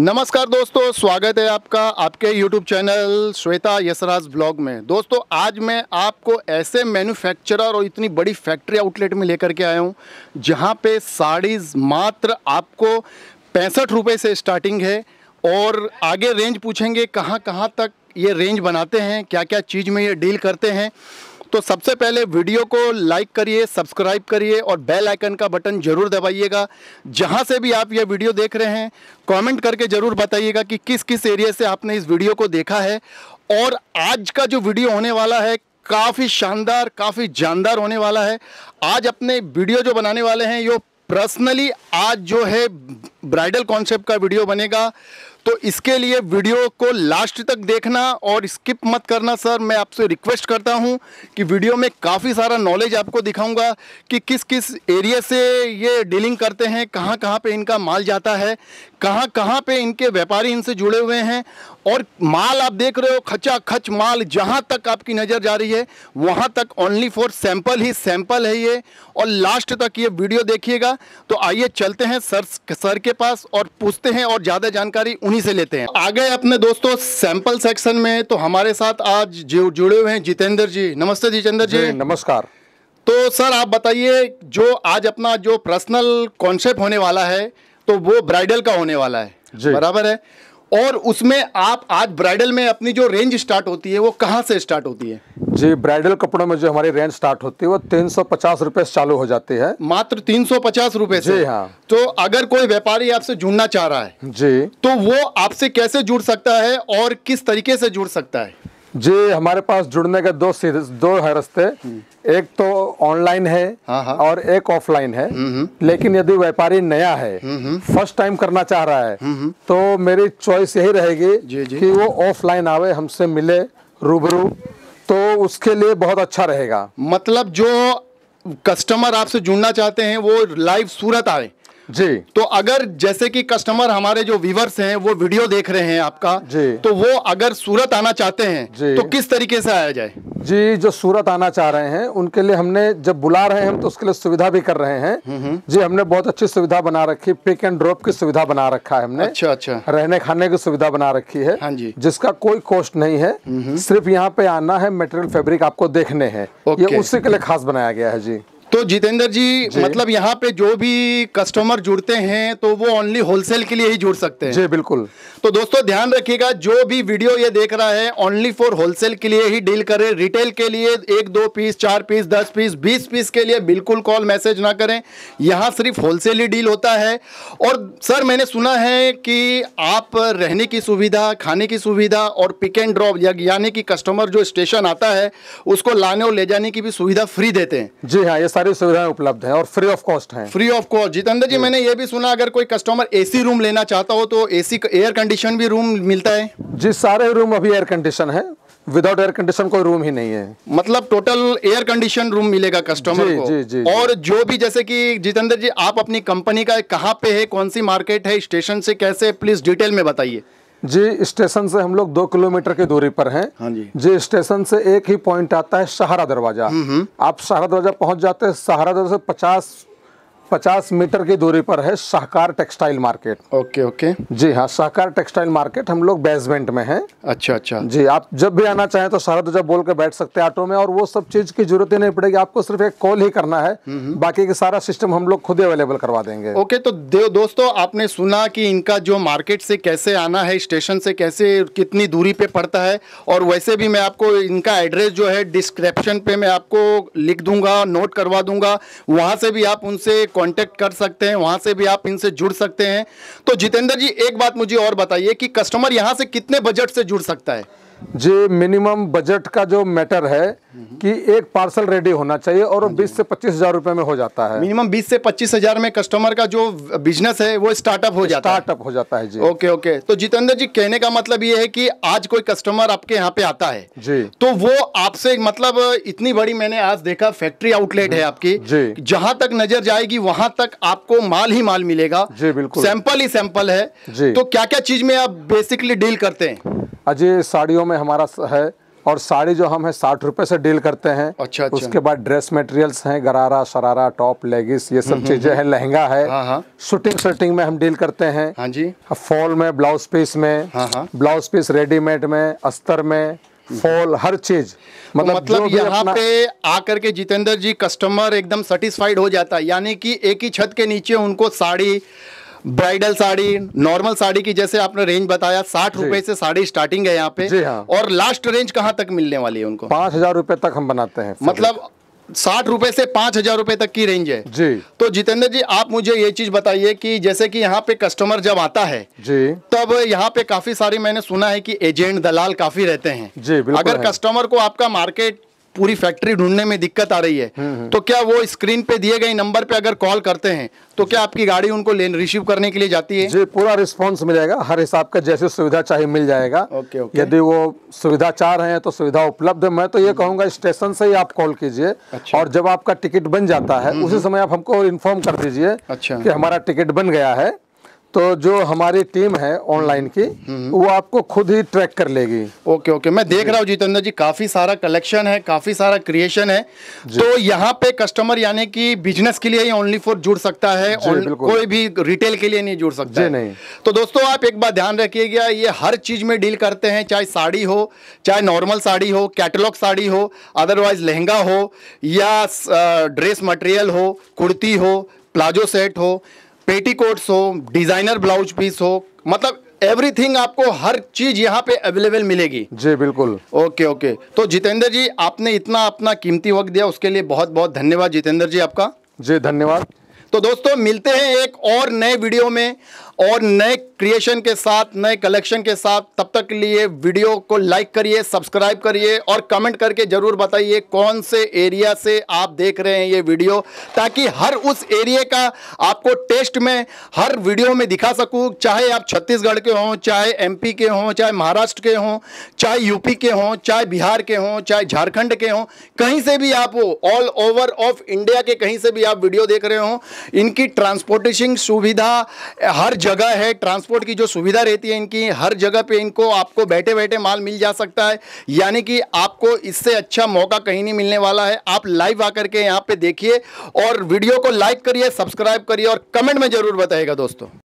नमस्कार दोस्तों स्वागत है आपका आपके YouTube channel Shweta Yasraj blog में दोस्तों आज मैं आपको ऐसे मैन्युफैक्चरर और इतनी बड़ी फैक्ट्री आउटलेट में लेकर के आया हूँ जहाँ पे साड़ीज़ मात्र आपको पैंसठ रुपये से स्टार्टिंग है और आगे रेंज पूछेंगे कहाँ कहाँ तक ये रेंज बनाते हैं क्या क्या चीज़ में ये डील करते हैं तो सबसे पहले वीडियो को लाइक करिए सब्सक्राइब करिए और बेल आइकन का बटन ज़रूर दबाइएगा जहाँ से भी आप यह वीडियो देख रहे हैं कमेंट करके ज़रूर बताइएगा कि किस किस एरिया से आपने इस वीडियो को देखा है और आज का जो वीडियो होने वाला है काफ़ी शानदार काफ़ी जानदार होने वाला है आज अपने वीडियो जो बनाने वाले हैं यो पर्सनली आज जो है ब्राइडल कॉन्सेप्ट का वीडियो बनेगा तो इसके लिए वीडियो को लास्ट तक देखना और स्किप मत करना सर मैं आपसे रिक्वेस्ट करता हूं कि वीडियो में काफ़ी सारा नॉलेज आपको दिखाऊंगा कि किस किस एरिया से ये डीलिंग करते हैं कहां कहां पे इनका माल जाता है कहाँ कहाँ पे इनके व्यापारी इनसे जुड़े हुए हैं और माल आप देख रहे हो खचा खच माल जहाँ तक आपकी नज़र जा रही है वहाँ तक ओनली फॉर सैंपल ही सैंपल है ये और लास्ट तक ये वीडियो देखिएगा तो आइए चलते हैं सर सर के पास और पूछते हैं और ज़्यादा जानकारी उन्हीं से लेते हैं आ गए अपने दोस्तों सैंपल सेक्शन में तो हमारे साथ आज जो जुड़े हुए हैं जितेंद्र जी नमस्ते जितेंद्र जी, जी नमस्कार तो सर आप बताइए जो आज अपना जो पर्सनल कॉन्सेप्ट होने वाला है तो वो ब्राइडल का होने वाला है बराबर है और उसमें आप आज ब्राइडल में अपनी जो रेंज स्टार्ट होती है वो कहाँ से स्टार्ट होती है जी ब्राइडल कपड़ों में जो हमारी रेंज स्टार्ट होती है वो तीन सौ पचास रुपये से चालू हो जाती है मात्र तीन सौ पचास रूपए से हाँ तो अगर कोई व्यापारी आपसे जुड़ना चाह रहा है जी तो वो आपसे कैसे जुड़ सकता है और किस तरीके से जुड़ सकता है जी हमारे पास जुड़ने के दो दो है रस्ते एक तो ऑनलाइन है हाँ, हाँ। और एक ऑफलाइन है हम्म, हम्म। लेकिन यदि व्यापारी नया है हम्म, फर्स्ट टाइम करना चाह रहा है तो मेरी चॉइस यही रहेगी कि वो ऑफलाइन आवे हमसे मिले रूबरू तो उसके लिए बहुत अच्छा रहेगा मतलब जो कस्टमर आपसे जुड़ना चाहते हैं वो लाइव सूरत आए जी तो अगर जैसे कि कस्टमर हमारे जो व्यूवर्स हैं वो वीडियो देख रहे हैं आपका जी तो वो अगर सूरत आना चाहते हैं तो किस तरीके से आया जाए जी जो सूरत आना चाह रहे हैं उनके लिए हमने जब बुला रहे हैं हम तो उसके लिए सुविधा भी कर रहे हैं हम्म, हम्म। जी हमने बहुत अच्छी सुविधा बना रखी पिक एंड ड्रॉप की सुविधा बना रखा है हमने अच्छा अच्छा रहने खाने की सुविधा बना रखी है हाँ जी जिसका कोई कॉस्ट नहीं है हम्म, सिर्फ यहाँ पे आना है मेटेरियल फेब्रिक आपको देखने हैं ये उसी के लिए खास बनाया गया है जी तो जितेंद्र जी, जी मतलब यहाँ पे जो भी कस्टमर जुड़ते हैं तो वो ओनली होलसेल के लिए ही जुड़ सकते हैं जी बिल्कुल तो दोस्तों ध्यान रखिएगा जो भी वीडियो ये देख रहा है ओनली फॉर होलसेल के लिए ही डील करें रिटेल के लिए एक दो पीस चार पीस दस पीस बीस पीस के लिए बिल्कुल कॉल मैसेज ना करें यहाँ सिर्फ होलसेल ही डील होता है और सर मैंने सुना है कि आप रहने की सुविधा खाने की सुविधा और पिक एंड ड्रॉप यानी कि कस्टमर जो स्टेशन आता है उसको लाने और ले जाने की भी सुविधा फ्री देते हैं जी हाँ ये सारी सुविधाएं उपलब्ध हैं और फ्री ऑफ कॉस्ट हैं free of cost Jitendra ji मैंने ये भी सुना अगर कोई कस्टमर एसी रूम लेना चाहता हो तो एसी एयर कंडीशन भी रूम मिलता है जी सारे रूम अभी एयर कंडीशन है विदाउट एयर कंडीशन कोई रूम ही नहीं है मतलब टोटल एयर कंडीशन रूम मिलेगा कस्टमर जी, को जी, जी, और जो भी जैसे कि जितेंद्र जी आप अपनी कंपनी का कहाँ पे है कौन सी मार्केट है स्टेशन से कैसे प्लीज डिटेल में बताइए जी स्टेशन से हम लोग दो किलोमीटर की दूरी पर हैं हाँ जी जी स्टेशन से एक ही पॉइंट आता है सहारा दरवाजा हम्म, हम्म। आप सहारा दरवाजा पहुंच जाते हैं सहारा दरवाजा से पचास 50 मीटर की दूरी पर है Sahakar textile market okay okay जी हाँ सहकार टेक्सटाइल मार्केट हम लोग बेसमेंट में हैं अच्छा अच्छा जी आप जब भी आना चाहें तो सारा जब बोल के बैठ सकते हैं ऑटो में और वो सब चीज की जरूरत ही नहीं पड़ेगी आपको सिर्फ एक कॉल ही करना है हम्म, हम्म। बाकी के सारा सिस्टम हम लोग खुद ही अवेलेबल करवा देंगे ओके तो दोस्तों आपने सुना की इनका जो मार्केट से कैसे आना है स्टेशन से कैसे कितनी दूरी पे पड़ता है और वैसे भी मैं आपको इनका एड्रेस जो है डिस्क्रिप्शन पे मैं आपको लिख दूंगा नोट करवा दूंगा वहां से भी आप उनसे कांटेक्ट कर सकते हैं वहां से भी आप इनसे जुड़ सकते हैं तो जितेंद्र जी एक बात मुझे और बताइए कि कस्टमर यहां से कितने बजट से जुड़ सकता है जे मिनिमम बजट का जो मैटर है कि एक पार्सल रेडी होना चाहिए और वो हाँ बीस से पच्चीस हजार रुपए में हो जाता है मिनिमम बीस से पच्चीस हजार में कस्टमर का जो बिजनेस है वो स्टार्टअप हो जाता है स्टार्टअप हो जाता है जी ओके ओके तो जितेंद्र जी कहने का मतलब ये है कि आज कोई कस्टमर आपके यहाँ पे आता है जी तो वो आपसे मतलब इतनी बड़ी मैंने आज देखा फैक्ट्री आउटलेट है आपकी जी जहाँ तक नजर जाएगी वहाँ तक आपको माल ही माल मिलेगा जी बिल्कुल सैंपल ही सैंपल है तो क्या क्या चीज में आप बेसिकली डील करते हैं अजय साड़ियों में हमारा है और साड़ी जो हम है साठ रुपए से डील करते हैं अच्छा, अच्छा। उसके बाद ड्रेस मटेरियल्स हैं गरारा शरारा टॉप लेगिस ये सब हम्म, हम्म, चीजें हैं हम्म। लहंगा है हाँ, हाँ। शूटिंग शर्टिंग में हम डील करते हैं हाँ जी फॉल में ब्लाउज पीस में हाँ, ब्लाउज पीस रेडीमेड में अस्तर में फॉल हर चीज मतलब, तो मतलब, मतलब यहाँ पे आकर के जितेंद्र जी कस्टमर एकदम सेटिस्फाइड हो जाता है यानी कि एक ही छत के नीचे उनको साड़ी ब्राइडल साड़ी नॉर्मल साड़ी की जैसे आपने रेंज बताया साठ रुपए से साड़ी स्टार्टिंग है यहाँ पे जी हाँ और लास्ट रेंज कहाँ तक मिलने वाली है उनको पांच हजार रूपए तक हम बनाते हैं मतलब साठ रुपए से पांच हजार रूपए तक की रेंज है जी तो जितेंद्र जी आप मुझे ये चीज बताइए कि जैसे कि यहाँ पे कस्टमर जब आता है जी तब यहाँ पे काफी सारी मैंने सुना है कि एजेंट दलाल काफी रहते हैं जी अगर कस्टमर को आपका मार्केट पूरी फैक्ट्री ढूंढने में दिक्कत आ रही है हम्म, हम्म। तो क्या वो स्क्रीन पे दिए गए नंबर पे अगर कॉल करते हैं तो क्या आपकी गाड़ी उनको रिसीव करने के लिए जाती है जी पूरा रिस्पॉन्स मिलेगा हर हिसाब का जैसे सुविधा चाहे मिल जाएगा ओके ओके यदि वो सुविधा चाह रहे हैं तो सुविधा उपलब्ध है मैं तो ये कहूंगा स्टेशन से ही आप कॉल कीजिए अच्छा। और जब आपका टिकट बन जाता है हम्म, उसी समय आप हमको इन्फॉर्म कर दीजिए अच्छा। कि हमारा टिकट बन गया है तो जो हमारी टीम है ऑनलाइन की हम्म, हम्म। वो आपको खुद ही ट्रैक कर लेगी ओके ओके मैं देख रहा हूँ जितेंद्र जी काफ़ी सारा कलेक्शन है काफ़ी सारा क्रिएशन है तो यहाँ पे कस्टमर यानी कि बिजनेस के लिए ही ओनली फॉर जुड़ सकता है कोई भी रिटेल के लिए नहीं जुड़ सकता जी नहीं तो दोस्तों आप एक बार ध्यान रखिएगा ये हर चीज़ में डील करते हैं चाहे साड़ी हो चाहे नॉर्मल साड़ी हो कैटलॉग साड़ी हो अदरवाइज लहंगा हो या ड्रेस मटेरियल हो कुर्ती हो प्लाजो सेट हो पेटी कोट्स हो डिज़ाइनर ब्लाउज पीस हो मतलब एवरीथिंग आपको हर चीज यहाँ पे अवेलेबल मिलेगी जी बिल्कुल ओके ओके तो जितेंद्र जी आपने इतना अपना कीमती वक्त दिया उसके लिए बहुत बहुत धन्यवाद जितेंद्र जी आपका जी धन्यवाद तो दोस्तों मिलते हैं एक और नए वीडियो में और नए क्रिएशन के साथ नए कलेक्शन के साथ तब तक के लिए वीडियो को लाइक करिए सब्सक्राइब करिए और कमेंट करके ज़रूर बताइए कौन से एरिया से आप देख रहे हैं ये वीडियो ताकि हर उस एरिया का आपको टेस्ट में हर वीडियो में दिखा सकूँ चाहे आप छत्तीसगढ़ के हों चाहे एमपी के हों चाहे महाराष्ट्र के हों चाहे यूपी के हों चाहे बिहार के हों चाहे झारखंड के हों कहीं से भी आप ऑल ओवर ऑफ इंडिया के कहीं से भी आप वीडियो देख रहे हो इनकी ट्रांसपोर्टेशन सुविधा हर जगह है ट्रांसपोर्ट की जो सुविधा रहती है इनकी हर जगह पे इनको आपको बैठे बैठे माल मिल जा सकता है यानी कि आपको इससे अच्छा मौका कहीं नहीं मिलने वाला है आप लाइव आकर के यहाँ पे देखिए और वीडियो को लाइक करिए सब्सक्राइब करिए और कमेंट में ज़रूर बताएगा दोस्तों